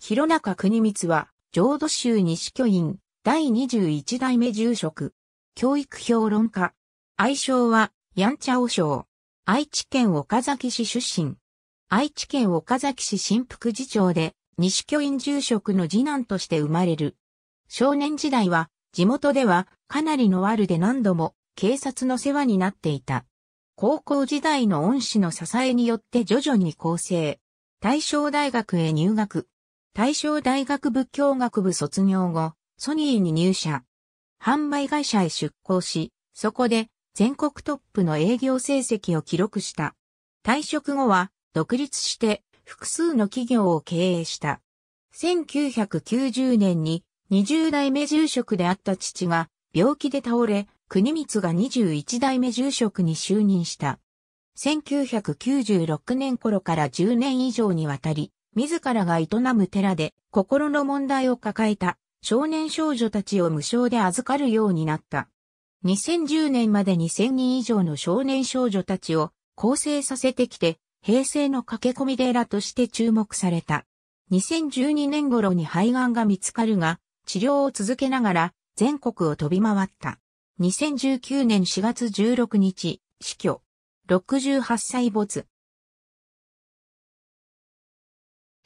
広中国光は、浄土宗西居院、第21代目住職。教育評論家。愛称は、やんちゃオショう。愛知県岡崎市出身。愛知県岡崎市新福寺町で、西居院住職の次男として生まれる。少年時代は、地元では、かなりの悪で何度も、警察の世話になっていた。高校時代の恩師の支えによって徐々に構成。大正大学へ入学。大正大学仏教学部卒業後、ソニーに入社。販売会社へ出向し、そこで全国トップの営業成績を記録した。退職後は独立して複数の企業を経営した。1990年に20代目住職であった父が病気で倒れ、国光が21代目住職に就任した。1996年頃から10年以上にわたり、自らが営む寺で心の問題を抱えた少年少女たちを無償で預かるようになった。2010年まで2000人以上の少年少女たちを構成させてきて、平成の駆け込み寺として注目された。2012年頃に肺がんが見つかるが、治療を続けながら全国を飛び回った。2019年4月16日、死去。68歳没。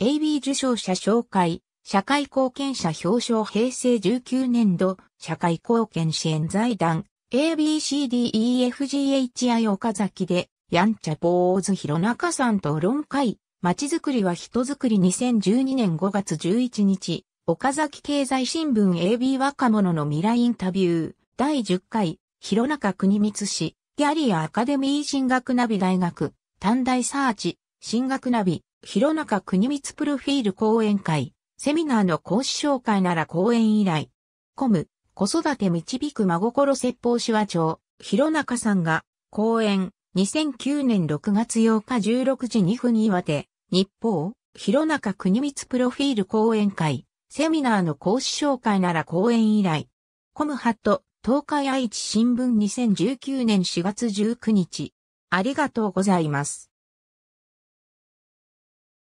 AB 受賞者紹介、社会貢献者表彰平成19年度、社会貢献支援財団、ABCDEFGHI 岡崎で、やんちゃ坊主弘中さんと論会、まちづくりは人づくり2012年5月11日、岡崎経済新聞 AB 若者の未来インタビュー、第10回、弘中国光氏、ギャリアアカデミー進学ナビ大学、短大サーチ、進学ナビ、広中国光プロフィール講演会、セミナーの講師紹介なら講演以来、コム、子育て導く真心説法手話帳、広中さんが、講演、2009年6月8日16時2分岩手、日報、広中国光プロフィール講演会、セミナーの講師紹介なら講演以来、コムハット、東海愛知新聞2019年4月19日、ありがとうございます。